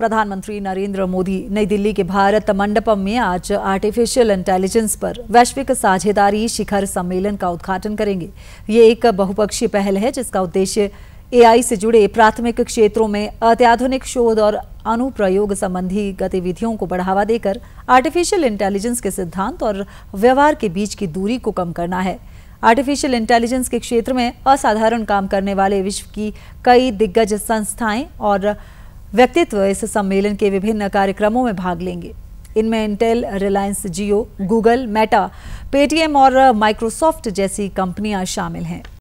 प्रधानमंत्री नरेंद्र मोदी नई दिल्ली के भारत मंडपम में आज आर्टिफिशियल इंटेलिजेंस पर वैश्विक साझेदारी शिखर सम्मेलन का उद्घाटन करेंगे ये एक बहुपक्षीय पहल है जिसका उद्देश्य एआई से जुड़े प्राथमिक क्षेत्रों में अत्याधुनिक शोध और अनुप्रयोग संबंधी गतिविधियों को बढ़ावा देकर आर्टिफिशियल इंटेलिजेंस के सिद्धांत और व्यवहार के बीच की दूरी को कम करना है आर्टिफिशियल इंटेलिजेंस के क्षेत्र में असाधारण काम करने वाले विश्व की कई दिग्गज संस्थाएं और व्यक्तित्व इस सम्मेलन के विभिन्न कार्यक्रमों में भाग लेंगे इनमें Intel Reliance Jio Google Meta Paytm और माइक्रोसॉफ्ट जैसी कंपनियां शामिल हैं